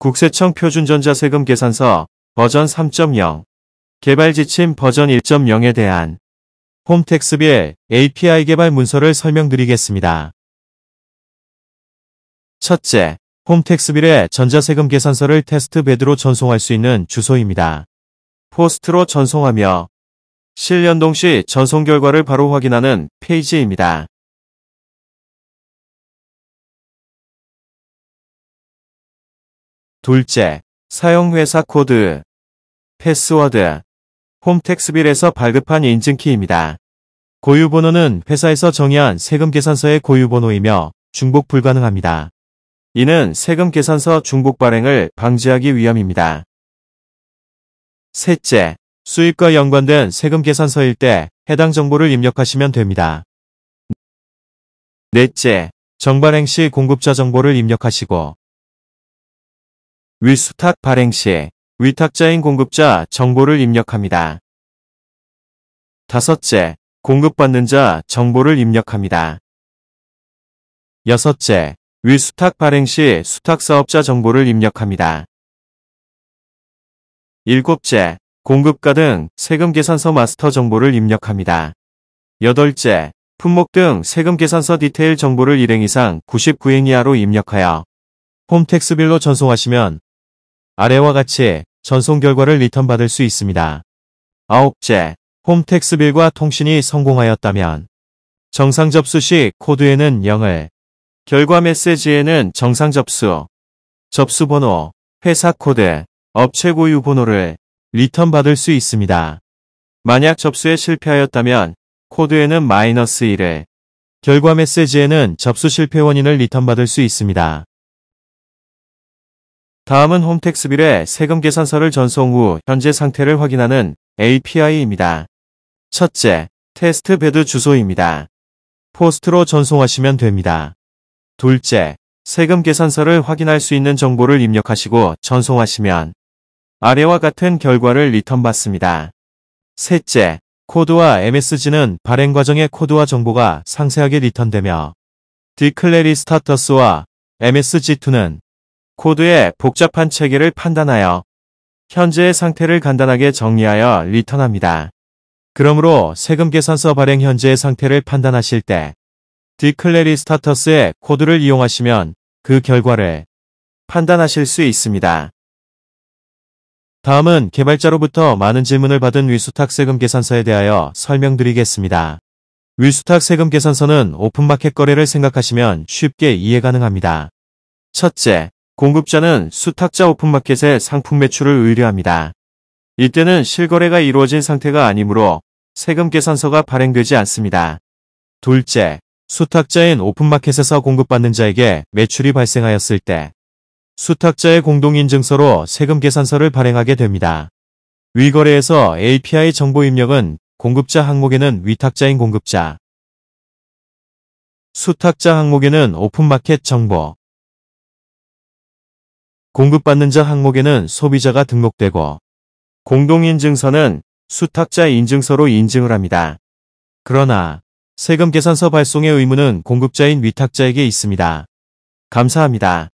국세청 표준전자세금 계산서 버전 3.0 개발 지침 버전 1.0에 대한 홈택스비의 API 개발 문서를 설명드리겠습니다. 첫째, 홈택스빌의 전자세금 계산서를 테스트 배드로 전송할 수 있는 주소입니다. 포스트로 전송하며 실연동 시 전송 결과를 바로 확인하는 페이지입니다. 둘째, 사용회사 코드, 패스워드, 홈택스빌에서 발급한 인증키입니다. 고유번호는 회사에서 정의한 세금계산서의 고유번호이며 중복 불가능합니다. 이는 세금계산서 중복 발행을 방지하기 위함입니다. 셋째, 수입과 연관된 세금계산서일 때 해당 정보를 입력하시면 됩니다. 넷째, 정발행 시 공급자 정보를 입력하시고 위수탁 발행 시에 위탁자인 공급자 정보를 입력합니다. 다섯째, 공급받는 자 정보를 입력합니다. 여섯째, 위수탁 발행 시 수탁사업자 정보를 입력합니다. 일곱째, 공급가 등 세금계산서 마스터 정보를 입력합니다. 여덟째, 품목 등 세금계산서 디테일 정보를 일행 이상 99행 이하로 입력하여 홈택스빌로 전송하시면 아래와 같이 전송 결과를 리턴받을 수 있습니다. 아홉째, 홈택스빌과 통신이 성공하였다면 정상 접수 시 코드에는 0을, 결과 메시지에는 정상 접수, 접수 번호, 회사 코드, 업체 고유 번호를 리턴 받을 수 있습니다. 만약 접수에 실패하였다면 코드에는 마이너스 1을, 결과 메시지에는 접수 실패 원인을 리턴 받을 수 있습니다. 다음은 홈택스빌의 세금 계산서를 전송 후 현재 상태를 확인하는 API입니다. 첫째, 테스트 배드 주소입니다. 포스트로 전송하시면 됩니다. 둘째, 세금 계산서를 확인할 수 있는 정보를 입력하시고 전송하시면 아래와 같은 결과를 리턴 받습니다. 셋째, 코드와 MSG는 발행 과정의 코드와 정보가 상세하게 리턴되며 디클레리 스타터스와 MSG2는 코드의 복잡한 체계를 판단하여 현재의 상태를 간단하게 정리하여 리턴합니다. 그러므로 세금 계산서 발행 현재의 상태를 판단하실 때 디클레리 스타터스의 코드를 이용하시면 그 결과를 판단하실 수 있습니다. 다음은 개발자로부터 많은 질문을 받은 위수탁 세금 계산서에 대하여 설명드리겠습니다. 위수탁 세금 계산서는 오픈마켓 거래를 생각하시면 쉽게 이해 가능합니다. 첫째, 공급자는 수탁자 오픈마켓에 상품 매출을 의뢰합니다. 이때는 실거래가 이루어진 상태가 아니므로 세금 계산서가 발행되지 않습니다. 둘째, 수탁자인 오픈마켓에서 공급받는 자에게 매출이 발생하였을 때 수탁자의 공동인증서로 세금 계산서를 발행하게 됩니다. 위거래에서 API 정보 입력은 공급자 항목에는 위탁자인 공급자, 수탁자 항목에는 오픈마켓 정보, 공급받는 자 항목에는 소비자가 등록되고 공동인증서는 수탁자 인증서로 인증을 합니다. 그러나 세금 계산서 발송의 의무는 공급자인 위탁자에게 있습니다. 감사합니다.